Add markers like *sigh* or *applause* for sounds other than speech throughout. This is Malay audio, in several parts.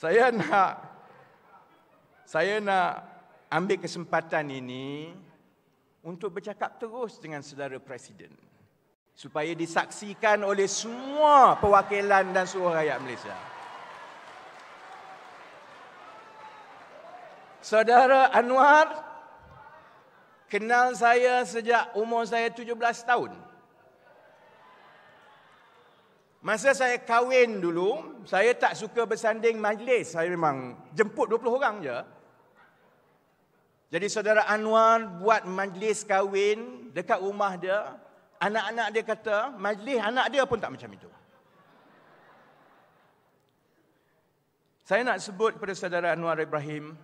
saya nak saya nak ambil kesempatan ini untuk bercakap terus dengan saudara presiden supaya disaksikan oleh semua perwakilan dan seluruh rakyat Malaysia. Saudara Anwar kenal saya sejak umur saya 17 tahun. Masa saya kahwin dulu, saya tak suka bersanding majlis. Saya memang jemput 20 orang je. Jadi saudara Anwar buat majlis kahwin dekat rumah dia. Anak-anak dia kata, majlis anak dia pun tak macam itu. Saya nak sebut kepada saudara Anwar Ibrahim,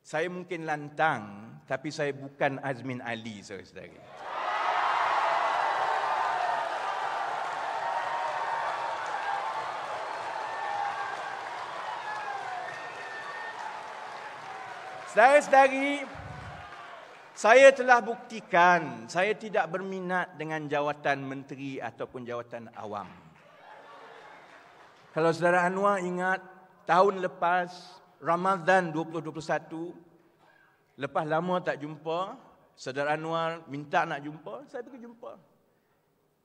saya mungkin lantang tapi saya bukan Azmin Ali saudara-saudara. Sedari-sedari, saya telah buktikan saya tidak berminat dengan jawatan menteri ataupun jawatan awam. Kalau saudara Anwar ingat, tahun lepas Ramadan 2021, lepas lama tak jumpa, saudara Anwar minta nak jumpa, saya pergi jumpa.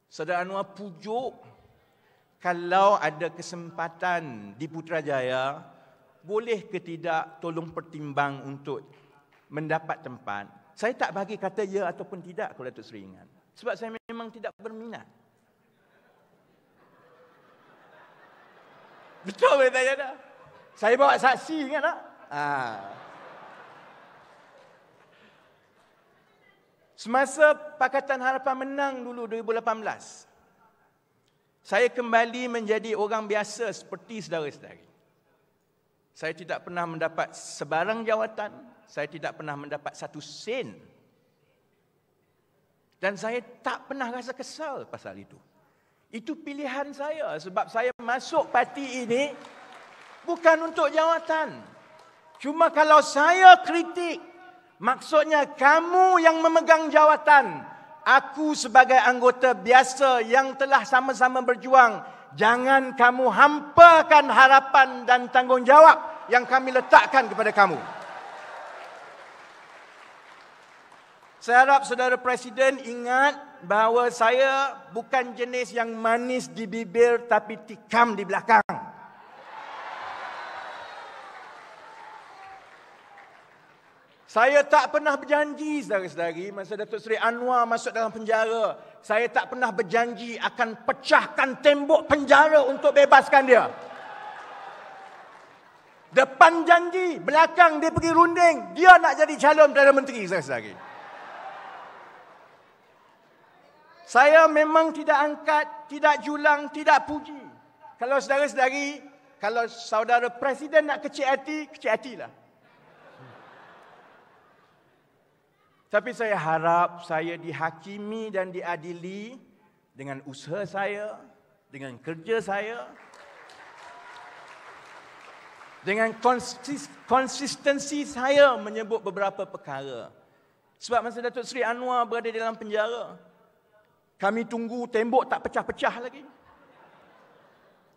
Saudara Anwar pujuk kalau ada kesempatan di Putrajaya, boleh ke tidak tolong pertimbang untuk mendapat tempat. Saya tak bagi kata ya ataupun tidak kalau Datuk Seri Ingan. Sebab saya memang tidak berminat. Betul ke tak ada? Saya bawa saksi kan tak? Ha. Semasa Pakatan Harapan menang dulu 2018, saya kembali menjadi orang biasa seperti saudara-saudari. Saya tidak pernah mendapat sebarang jawatan. Saya tidak pernah mendapat satu sen. Dan saya tak pernah rasa kesal pasal itu. Itu pilihan saya sebab saya masuk parti ini bukan untuk jawatan. Cuma kalau saya kritik, maksudnya kamu yang memegang jawatan. Aku sebagai anggota biasa yang telah sama-sama berjuang jangan kamu hampakan harapan dan tanggungjawab yang kami letakkan kepada kamu. Saya harap saudara presiden ingat bahawa saya bukan jenis yang manis di bibir tapi tikam di belakang. Saya tak pernah berjanji saudara-saudari masa Datuk Seri Anwar masuk dalam penjara. Saya tak pernah berjanji akan pecahkan tembok penjara untuk bebaskan dia. Depan janji, belakang dia pergi runding. Dia nak jadi calon Perdana Menteri saudara-saudari. Saya memang tidak angkat, tidak julang, tidak puji. Kalau saudara-saudari, kalau saudara presiden nak kecil hati, kecil hatilah. Tapi saya harap saya dihakimi dan diadili dengan usaha saya, dengan kerja saya, dengan konsistensi saya menyebut beberapa perkara. Sebab masa Datuk Seri Anwar berada dalam penjara, kami tunggu tembok tak pecah-pecah lagi.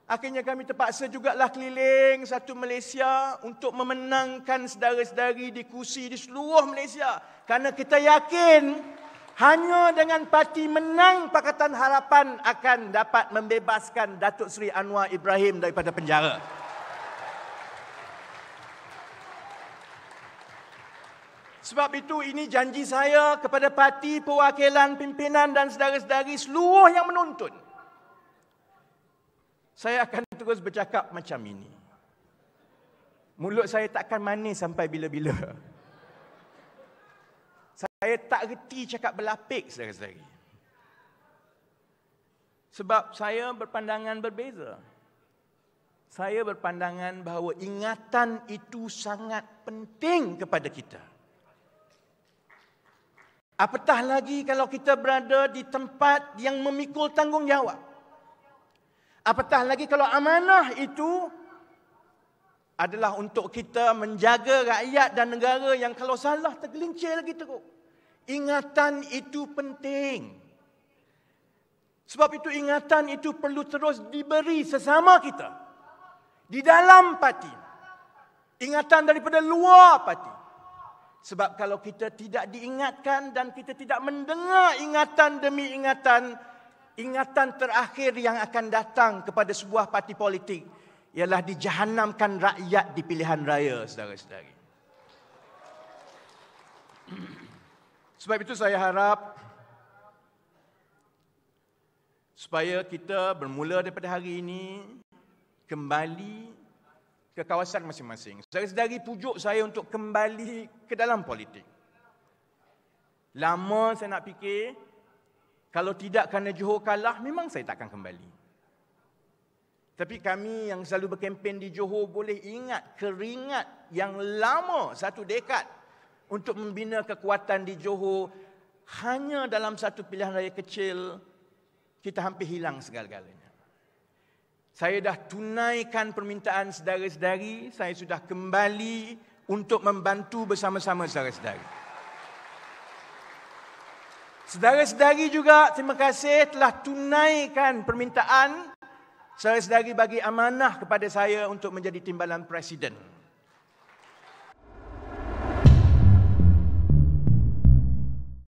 Akhirnya kami terpaksa juga lah keliling satu Malaysia untuk memenangkan sedara-sedari di kursi di seluruh Malaysia. Karena kita yakin hanya dengan parti menang Pakatan Harapan akan dapat membebaskan Datuk Seri Anwar Ibrahim daripada penjara. Sebab itu ini janji saya kepada parti perwakilan pimpinan dan sedara-sedari seluruh yang menonton saya akan terus bercakap macam ini. Mulut saya takkan manis sampai bila-bila. Saya tak reti cakap berlapik sehari-hari. Sebab saya berpandangan berbeza. Saya berpandangan bahawa ingatan itu sangat penting kepada kita. Apatah lagi kalau kita berada di tempat yang memikul tanggungjawab. Apatah lagi kalau amanah itu adalah untuk kita menjaga rakyat dan negara yang kalau salah tergelincir lagi teruk. Ingatan itu penting. Sebab itu ingatan itu perlu terus diberi sesama kita. Di dalam parti. Ingatan daripada luar parti. Sebab kalau kita tidak diingatkan dan kita tidak mendengar ingatan demi ingatan, ingatan terakhir yang akan datang kepada sebuah parti politik ialah dijahannamkan rakyat di pilihan raya, saudara-saudari. *clears throat* Sebab itu saya harap supaya kita bermula daripada hari ini kembali ke kawasan masing-masing. Saudara-saudari pujuk saya untuk kembali ke dalam politik. Lama saya nak fikir, kalau tidak kerana Johor kalah, memang saya takkan kembali. Tapi kami yang selalu berkempen di Johor boleh ingat keringat yang lama satu dekad untuk membina kekuatan di Johor hanya dalam satu pilihan raya kecil kita hampir hilang segala-galanya. Saya dah tunaikan permintaan saudara-saudari, saya sudah kembali untuk membantu bersama-sama saudara-saudari. Saudara-saudari juga terima kasih telah tunaikan permintaan saudara-saudari bagi amanah kepada saya untuk menjadi timbalan presiden.